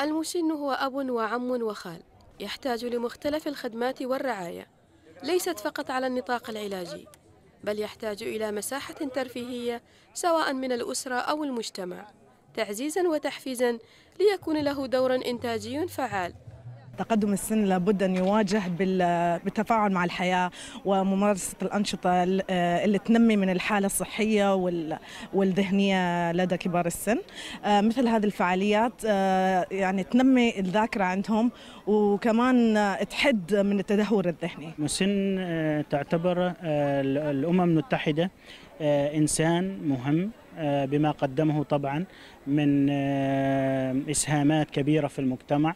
المشن هو أب وعم وخال يحتاج لمختلف الخدمات والرعاية ليست فقط على النطاق العلاجي بل يحتاج إلى مساحة ترفيهية سواء من الأسرة أو المجتمع تعزيزا وتحفيزا ليكون له دور إنتاجي فعال تقدم السن لابد أن يواجه بالتفاعل مع الحياة وممارسة الأنشطة آه، اللي تنمي من الحالة الصحية والذهنية لدى كبار السن آه، مثل هذه الفعاليات آه، يعني تنمي الذاكرة عندهم وكمان تحد من التدهور الذهني مسن تعتبر الأمم المتحدة إنسان مهم آه، بما قدمه طبعا من آه، إسهامات كبيرة في المجتمع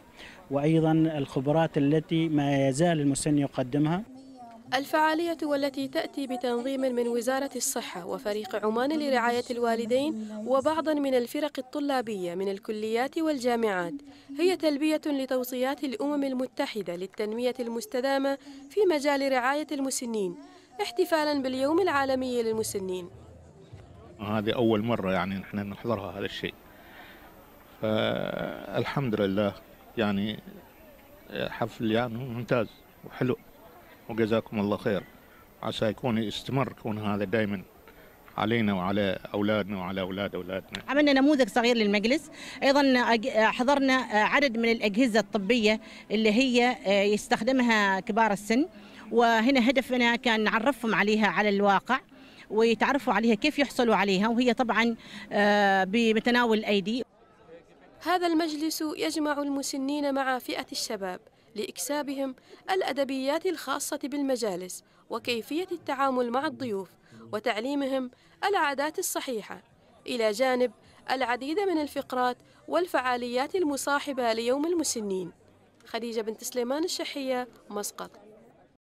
وأيضا الخبرات التي ما يزال المسن يقدمها الفعالية والتي تأتي بتنظيم من وزارة الصحة وفريق عمان لرعاية الوالدين وبعضا من الفرق الطلابية من الكليات والجامعات هي تلبية لتوصيات الأمم المتحدة للتنمية المستدامة في مجال رعاية المسنين احتفالا باليوم العالمي للمسنين هذه أول مرة يعني نحن نحضرها هذا الشيء فالحمد لله يعني حفل يعني ممتاز وحلو وجزاكم الله خير عسى يكون يستمر يكون هذا دائما علينا وعلى اولادنا وعلى اولاد اولادنا. عملنا نموذج صغير للمجلس، ايضا حضرنا عدد من الاجهزه الطبيه اللي هي يستخدمها كبار السن، وهنا هدفنا كان نعرفهم عليها على الواقع ويتعرفوا عليها كيف يحصلوا عليها وهي طبعا آه، بمتناول الأيدي هذا المجلس يجمع المسنين مع فئة الشباب لإكسابهم الأدبيات الخاصة بالمجالس وكيفية التعامل مع الضيوف وتعليمهم العادات الصحيحة إلى جانب العديد من الفقرات والفعاليات المصاحبة ليوم المسنين خديجة بنت سليمان الشحية مسقط